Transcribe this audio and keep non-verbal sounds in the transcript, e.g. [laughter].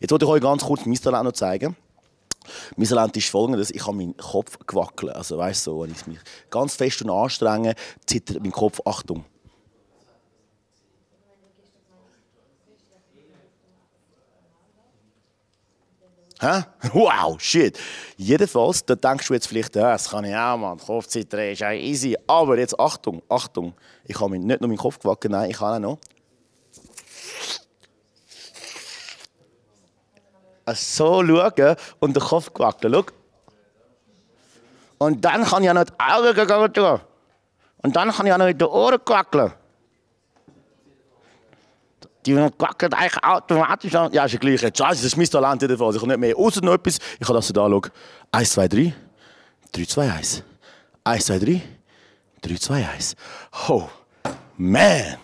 Jetzt wollte ich euch ganz kurz mein Talent noch zeigen. Mein Talent ist folgendes, ich habe meinen Kopf gewackelt. Also weißt du, wenn ich mich ganz fest und anstrenge, zittert mein Kopf, Achtung. Hä? [laughs] Wow, shit. Jedenfalls, da denkst du jetzt vielleicht, ja, das kann ich auch, Mann. Kopfzittern ist ja easy. Aber jetzt Achtung, Achtung. Ich habe nicht nur meinen Kopf gewackelt, nein, ich habe auch noch so schauen und den Kopf wackeln. Schau. Und dann kann ich noch die Augen tun. Und dann kann ich noch mit den Ohren wackeln. Die wackelt eigentlich automatisch. An. Ja, ist ja gleich. Scheiße, das ist mein Talent in der Fall. Ich habe nicht mehr. Außer noch etwas. Ich habe das da schauen. 1, 2, 3. 3, 2, 1. 1, 2, 3. 3, 2, 1. Oh, man.